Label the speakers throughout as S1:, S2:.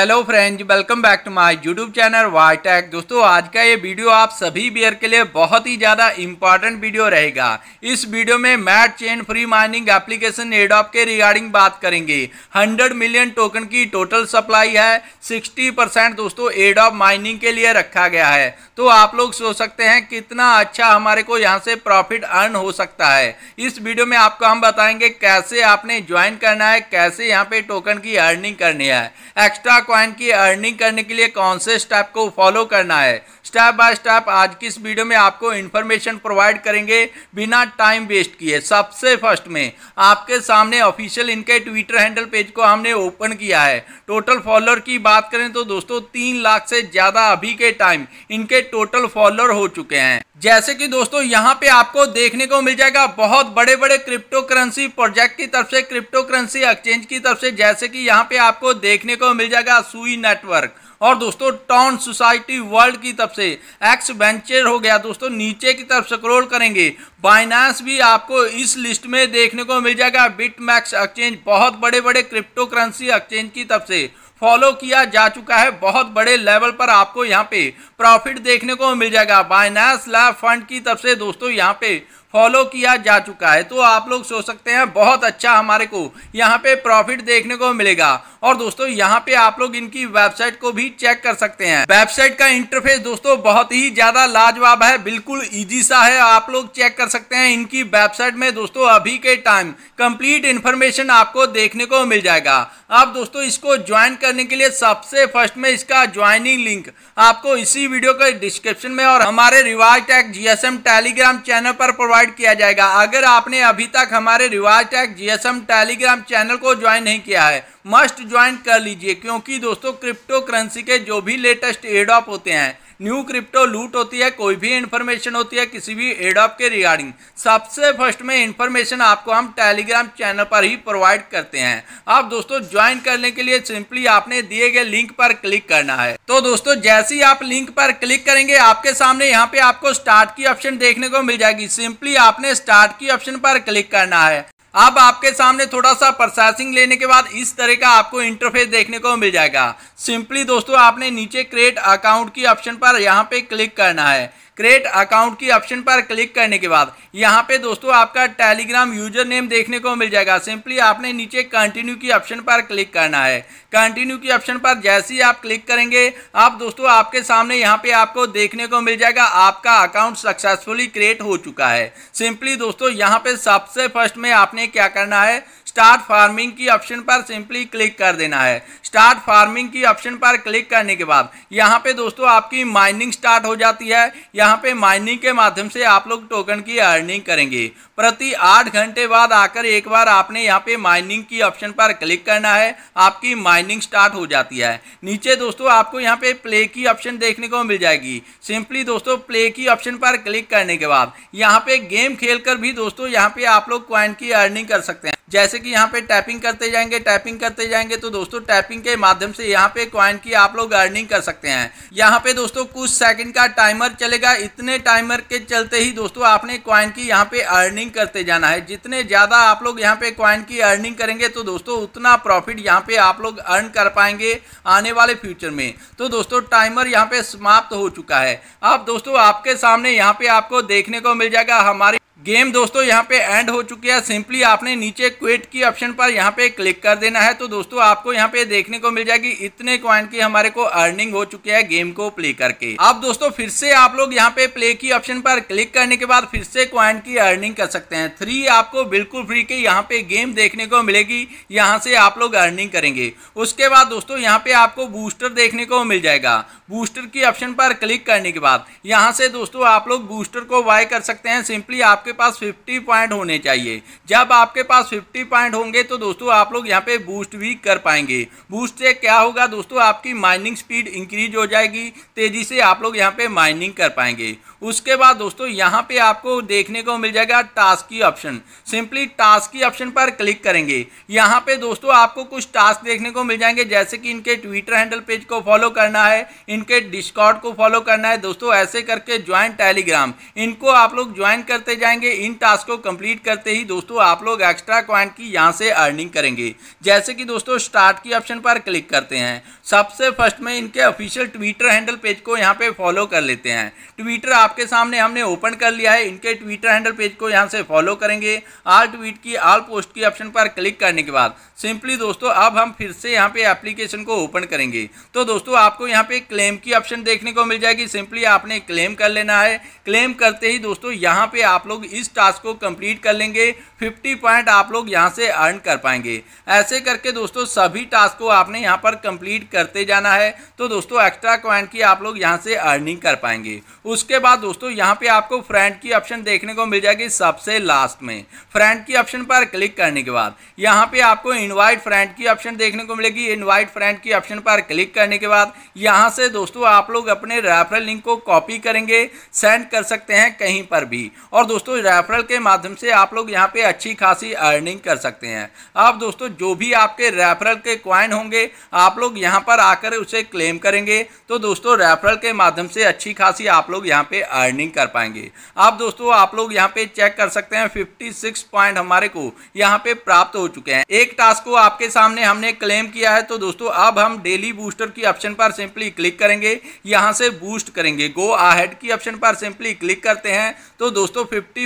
S1: hello friends welcome back to my YouTube channel Y tech दोस्तों आज का ये वीडियो आप सभी बियर के लिए बहुत ही ज़्यादा इंपॉर्टेंट वीडियो रहेगा इस वीडियो में Matchain free mining application एडॉप के रिगार्डिंग बात करेंगे 100 मिलियन टोकन की टोटल सप्लाई है 60 परसेंट दोस्तों एडॉप माइनिंग के लिए रखा गया है तो आप लोग सोच सकते हैं कितना अच्छा हमारे को यहाँ से प्रॉफिट अर्न हो सकता है इस वीडियो में आपको हम बताएंगे कैसे आपने ज्वाइन करना है कैसे यहाँ पे टोकन की अर्निंग करनी है एक्स्ट्रा कॉइन की अर्निंग करने के लिए कौन से स्टेप को फॉलो करना है स्टेप बाय स्टेप आज की इस वीडियो में आपको इन्फॉर्मेशन प्रोवाइड करेंगे बिना टाइम वेस्ट किए सबसे फर्स्ट में आपके सामने ऑफिशियल इनके ट्विटर हैंडल पेज को हमने ओपन किया है टोटल फॉलोअर की बात करें तो दोस्तों तीन लाख से ज़्यादा अभी के टाइम इनके टोटल फॉलोअर हो चुके हैं जैसे कि दोस्तों यहाँ पे आपको देखने को मिल जाएगा बहुत बड़े बड़े क्रिप्टो करेंसी प्रोजेक्ट की तरफ से क्रिप्टो करेंसी एक्सचेंज की तरफ से जैसे कि यहाँ पे आपको देखने को मिल जाएगा सुई नेटवर्क और दोस्तों टॉन सोसाइटी वर्ल्ड की तरफ से एक्स वेंचर हो गया दोस्तों नीचे की तरफ स्क्रोल करेंगे बाइनांस भी आपको इस लिस्ट में देखने को मिल जाएगा बिट एक्सचेंज बहुत बड़े बड़े क्रिप्टो करेंसी एक्सचेंज की तरफ से फॉलो किया जा चुका है बहुत बड़े लेवल पर आपको यहाँ पे प्रॉफिट देखने को मिल जाएगा बाइनास लैब फंड की तरफ से दोस्तों यहाँ पे फॉलो किया जा चुका है तो आप लोग सोच सकते हैं बहुत अच्छा हमारे को यहाँ पे प्रॉफिट देखने को मिलेगा और दोस्तों यहाँ पे आप लोग इनकी वेबसाइट को भी चेक कर सकते हैं वेबसाइट का इंटरफेस दोस्तों बहुत ही ज्यादा लाजवाब है बिल्कुल ईजी सा है आप लोग चेक कर सकते हैं इनकी वेबसाइट में दोस्तों अभी के टाइम कंप्लीट इंफॉर्मेशन आपको देखने को मिल जाएगा आप दोस्तों इसको ज्वाइन करने के लिए सबसे फर्स्ट में इसका ज्वाइनिंग लिंक आपको इसी वीडियो के डिस्क्रिप्शन में और हमारे रिवाज टैग जीएसएम टेलीग्राम चैनल पर प्रोवाइड किया जाएगा अगर आपने अभी तक हमारे रिवाज टैग जीएसएम टेलीग्राम चैनल को ज्वाइन नहीं किया है मस्ट ज्वाइन कर लीजिए क्योंकि दोस्तों क्रिप्टो करेंसी के जो भी लेटेस्ट एडॉप होते हैं न्यू क्रिप्टो लूट होती है कोई भी इन्फॉर्मेशन होती है किसी भी एडॉप के रिगार्डिंग सबसे फर्स्ट में इन्फॉर्मेशन आपको हम टेलीग्राम चैनल पर ही प्रोवाइड करते हैं आप दोस्तों ज्वाइन करने के लिए सिंपली आपने दिए गए लिंक पर क्लिक करना है तो दोस्तों जैसे ही आप लिंक पर क्लिक करेंगे आपके सामने यहाँ पे आपको स्टार्ट की ऑप्शन देखने को मिल जाएगी सिंपली आपने स्टार्ट की ऑप्शन पर क्लिक करना है अब आपके सामने थोड़ा सा प्रोसेसिंग लेने के बाद इस तरह का आपको इंटरफेस देखने को मिल जाएगा सिंपली दोस्तों आपने नीचे क्रिएट अकाउंट की ऑप्शन पर यहाँ पे क्लिक करना है क्रिएट अकाउंट की ऑप्शन पर क्लिक करने के बाद यहाँ पे दोस्तों आपका टेलीग्राम यूजर नेम देखने को मिल जाएगा सिंपली आपने नीचे कंटिन्यू की ऑप्शन पर क्लिक करना है कंटिन्यू की ऑप्शन पर जैसे ही आप क्लिक करेंगे आप दोस्तों आपके सामने यहाँ पे आपको देखने को मिल जाएगा आपका अकाउंट सक्सेसफुली क्रिएट हो चुका है सिंपली दोस्तों यहाँ पे सबसे फर्स्ट में आपने क्या करना है स्टार्ट फार्मिंग की ऑप्शन पर सिंपली क्लिक कर देना है स्टार्ट फार्मिंग की ऑप्शन पर क्लिक करने के बाद यहाँ पे दोस्तों आपकी माइनिंग स्टार्ट हो जाती है यहाँ पे माइनिंग के माध्यम से आप लोग टोकन की अर्निंग करेंगे प्रति आठ घंटे बाद आकर एक बार आपने यहाँ पे माइनिंग की ऑप्शन पर क्लिक करना है आपकी माइनिंग स्टार्ट हो जाती है नीचे दोस्तों आपको यहाँ पे प्ले की ऑप्शन देखने को मिल जाएगी सिंपली दोस्तों प्ले की ऑप्शन पर क्लिक करने के बाद यहाँ पे गेम खेल भी दोस्तों यहाँ पे आप लोग क्वाइन की अर्निंग कर सकते हैं जैसे कि यहाँ पे टैपिंग करते जाएंगे टैपिंग करते जाएंगे तो दोस्तों टैपिंग के माध्यम से यहाँ पे क्वाइन की आप लोग अर्निंग कर सकते हैं यहाँ पे दोस्तों कुछ सेकंड का टाइमर चलेगा इतने टाइमर के चलते ही दोस्तों आपने क्वाइन की यहाँ पे अर्निंग करते जाना है जितने ज़्यादा आप लोग यहाँ पे क्वाइन की अर्निंग करेंगे तो दोस्तों उतना प्रॉफिट यहाँ पे आप लोग अर्न कर पाएंगे आने वाले फ्यूचर में तो दोस्तों टाइमर यहाँ पे समाप्त हो चुका है अब दोस्तों आपके सामने यहाँ पे आपको देखने को मिल जाएगा हमारे गेम दोस्तों यहाँ पे एंड हो चुकी है सिंपली आपने नीचे क्विट की ऑप्शन पर यहाँ पे क्लिक कर देना है तो दोस्तों आपको यहाँ पे देखने को मिल जाएगी इतने क्वाइन की हमारे को अर्निंग हो चुकी है गेम को प्ले करके अब दोस्तों फिर से आप लोग यहाँ पे प्ले की ऑप्शन पर क्लिक करने के बाद फिर से क्वाइन की अर्निंग कर सकते हैं थ्री आपको बिल्कुल फ्री की यहाँ पे गेम देखने को मिलेगी यहाँ से आप लोग अर्निंग करेंगे उसके बाद दोस्तों यहाँ पे आपको बूस्टर देखने को मिल जाएगा बूस्टर की ऑप्शन पर क्लिक करने के बाद यहाँ से दोस्तों आप लोग बूस्टर को बाय कर सकते हैं सिंपली आपके आपके पास 50 पॉइंट होने चाहिए जब आपके पास 50 पॉइंट होंगे तो दोस्तों आप लोग यहाँ पे बूस्ट भी कर पाएंगे बूस्ट से क्या होगा दोस्तों आपकी माइनिंग स्पीड इंक्रीज हो जाएगी तेज़ी से आप लोग यहाँ पे माइनिंग कर पाएंगे उसके बाद दोस्तों यहाँ पे आपको देखने को मिल जाएगा टास्क की ऑप्शन सिंपली टास्क की ऑप्शन पर क्लिक करेंगे यहाँ पे दोस्तों आपको कुछ टास्क देखने को मिल जाएंगे जैसे कि इनके ट्विटर हैंडल पेज को फॉलो करना है इनके डिस्कॉर्ड को फॉलो करना है दोस्तों ऐसे करके ज्वाइन टेलीग्राम इनको आप लोग ज्वाइन करते जाएंगे जाएंगे इन टास्क को कंप्लीट करते ही दोस्तों आप लोग एक्स्ट्रा क्वाइंट की यहाँ से अर्निंग करेंगे जैसे कि दोस्तों स्टार्ट की ऑप्शन पर क्लिक करते हैं सबसे फर्स्ट में इनके ऑफिशियल ट्विटर हैंडल पेज को यहाँ पे फॉलो कर लेते हैं ट्विटर आपके सामने हमने ओपन कर लिया है इनके ट्विटर हैंडल पेज को यहाँ से फॉलो करेंगे आल ट्वीट की आल पोस्ट की ऑप्शन पर क्लिक करने के बाद सिंपली दोस्तों अब हम फिर से यहाँ पे एप्लीकेशन को ओपन करेंगे तो दोस्तों आपको यहाँ पे क्लेम की ऑप्शन देखने को मिल जाएगी सिंपली आपने क्लेम कर लेना है क्लेम करते ही दोस्तों यहाँ पे आप लोग इस टास्क को कंप्लीट कर लेंगे 50 पॉइंट आप लोग यहां से अर्न कर पाएंगे ऐसे करके दोस्तों सभी टास्क को आपने यहां पर कंप्लीट करते जाना है तो दोस्तों एक्स्ट्रा कॉइन की आप लोग यहां से अर्निंग कर पाएंगे उसके बाद दोस्तों यहां पे आपको फ्रेंड की ऑप्शन देखने को मिल जाएगी सबसे लास्ट में फ्रेंड की ऑप्शन पर क्लिक करने के बाद यहाँ पे आपको इन्वाइट फ्रेंड की ऑप्शन देखने को मिलेगी इन्वाइट फ्रेंड की ऑप्शन पर क्लिक करने के बाद यहाँ से दोस्तों आप लोग अपने रेफरल लिंक को कॉपी करेंगे सेंड कर सकते हैं कहीं पर भी और दोस्तों रेफरल के माध्यम से आप लोग यहाँ पे अच्छी खासी अर्निंग कर सकते हैं आप दोस्तों जो भी आपके रेफरल के क्वाइन होंगे आप लोग यहाँ पर आकर उसे क्लेम करेंगे तो दोस्तों रेफरल के माध्यम से अच्छी खासी आप लोग यहाँ पे अर्निंग कर पाएंगे आप दोस्तों आप लोग यहाँ पे चेक कर सकते हैं फिफ्टी सिक्स पॉइंट हमारे को यहाँ पे प्राप्त हो चुके हैं एक टास्क को आपके सामने हमने क्लेम किया है तो दोस्तों अब हम डेली बूस्टर की ऑप्शन पर सिंपली क्लिक करेंगे यहाँ से बूस्ट करेंगे गो आहेड की ऑप्शन पर सिंपली क्लिक करते हैं तो दोस्तों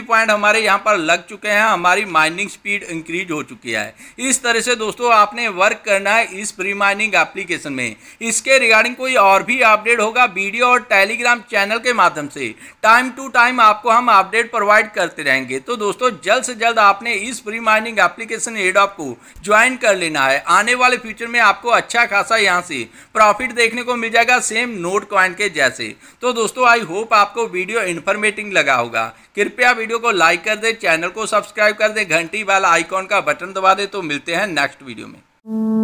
S1: पॉइंट हमारे यहाँ पर लग चुके हैं हमारी माइनिंग स्पीड इंक्रीज हो चुकी है इस तरह से दोस्तों आपने वर्क करना है इस प्री माइनिंग एप्लीकेशन में इसके रिगार्डिंग कोई और भी अपडेट होगा वीडियो और टेलीग्राम चैनल के माध्यम से टाइम टू टाइम आपको हम अपडेट प्रोवाइड करते रहेंगे तो दोस्तों जल्द से जल्द आपने इस प्री माइनिंग एप्लीकेशन एडॉप को ज्वाइन कर लेना है आने वाले फ्यूचर में आपको अच्छा खासा यहाँ से प्रॉफिट देखने को मिल जाएगा सेम नोट क्वाइन के जैसे तो दोस्तों आई होप आपको वीडियो इन्फॉर्मेटिंग लगा होगा कृपया वीडियो वीडियो को लाइक कर दे चैनल को सब्सक्राइब कर दे घंटी वाला आइकॉन का बटन दबा दे तो मिलते हैं नेक्स्ट वीडियो में